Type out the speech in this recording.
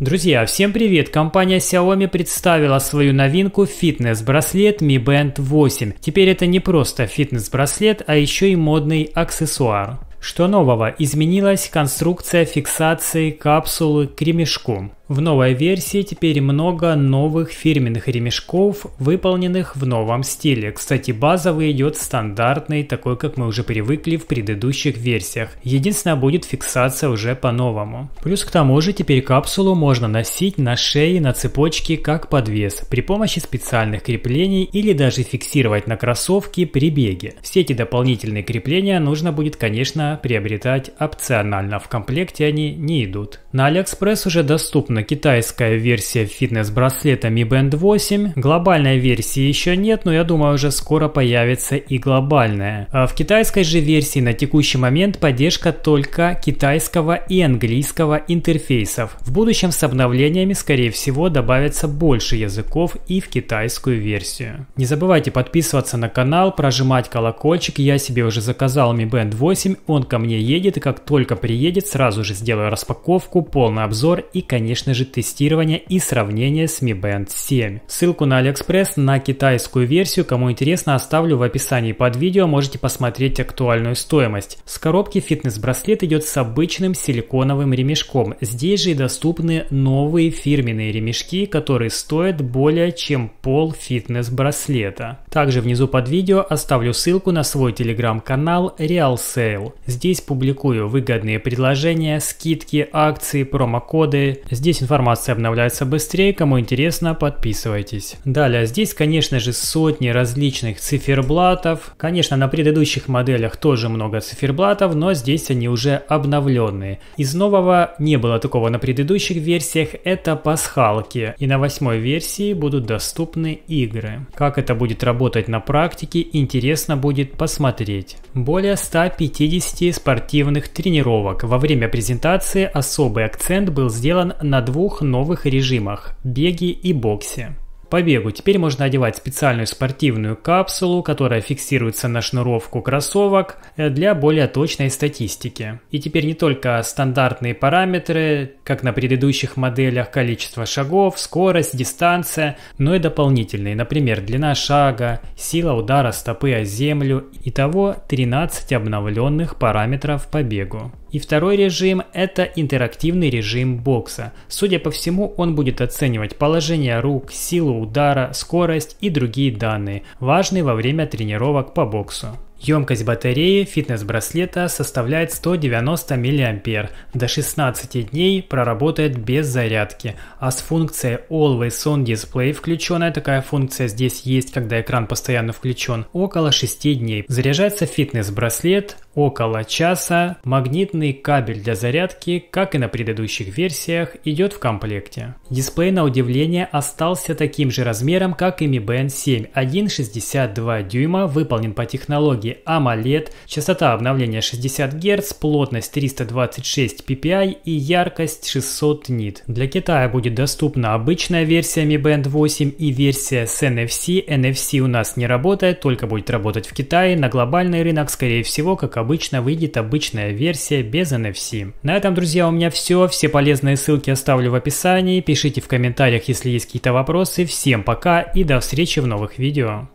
Друзья, всем привет! Компания Xiaomi представила свою новинку фитнес-браслет Mi Band 8. Теперь это не просто фитнес-браслет, а еще и модный аксессуар. Что нового? Изменилась конструкция фиксации капсулы к ремешку. В новой версии теперь много новых фирменных ремешков, выполненных в новом стиле. Кстати, базовый идет стандартный, такой, как мы уже привыкли в предыдущих версиях. Единственное, будет фиксация уже по-новому. Плюс к тому же, теперь капсулу можно носить на шее, на цепочке, как подвес, при помощи специальных креплений или даже фиксировать на кроссовке при беге. Все эти дополнительные крепления нужно будет, конечно, приобретать опционально, в комплекте они не идут. На Алиэкспресс уже доступна китайская версия фитнес-браслета Mi Band 8. Глобальной версии еще нет, но я думаю, уже скоро появится и глобальная. А в китайской же версии на текущий момент поддержка только китайского и английского интерфейсов. В будущем с обновлениями, скорее всего, добавится больше языков и в китайскую версию. Не забывайте подписываться на канал, прожимать колокольчик. Я себе уже заказал Mi Band 8, он ко мне едет, и как только приедет, сразу же сделаю распаковку, полный обзор и, конечно же, тестирование и сравнение с Mi Band 7. Ссылку на AliExpress на китайскую версию, кому интересно, оставлю в описании под видео, можете посмотреть актуальную стоимость. С коробки фитнес-браслет идет с обычным силиконовым ремешком. Здесь же и доступны новые фирменные ремешки, которые стоят более чем пол фитнес-браслета. Также внизу под видео оставлю ссылку на свой телеграм-канал Real Sale. Здесь публикую выгодные предложения, скидки, акции, промокоды. Здесь информация обновляется быстрее, кому интересно, подписывайтесь. Далее, здесь, конечно же, сотни различных циферблатов. Конечно, на предыдущих моделях тоже много циферблатов, но здесь они уже обновленные. Из нового не было такого на предыдущих версиях, это пасхалки. И на восьмой версии будут доступны игры. Как это будет работать на практике, интересно будет посмотреть. Более 150 50 спортивных тренировок. Во время презентации особый акцент был сделан на двух новых режимах – беге и боксе побегу. Теперь можно одевать специальную спортивную капсулу, которая фиксируется на шнуровку кроссовок э, для более точной статистики. И теперь не только стандартные параметры, как на предыдущих моделях количество шагов, скорость, дистанция, но и дополнительные, например, длина шага, сила удара стопы о землю. Итого 13 обновленных параметров побегу. И второй режим – это интерактивный режим бокса. Судя по всему, он будет оценивать положение рук, силу удара, скорость и другие данные, важные во время тренировок по боксу. Емкость батареи фитнес-браслета составляет 190 мА, до 16 дней проработает без зарядки, а с функцией Always On Display включенная, такая функция здесь есть, когда экран постоянно включен, около 6 дней. Заряжается фитнес-браслет Около часа магнитный кабель для зарядки, как и на предыдущих версиях, идет в комплекте. Дисплей на удивление остался таким же размером, как и Mi Band 7. 1,62 дюйма, выполнен по технологии AMOLED, частота обновления 60 Гц, плотность 326 ppi и яркость 600 нит. Для Китая будет доступна обычная версия Mi Band 8 и версия с NFC. NFC у нас не работает, только будет работать в Китае. На глобальный рынок, скорее всего, как обычно обычно выйдет обычная версия без NFC. На этом, друзья, у меня все. Все полезные ссылки оставлю в описании. Пишите в комментариях, если есть какие-то вопросы. Всем пока и до встречи в новых видео.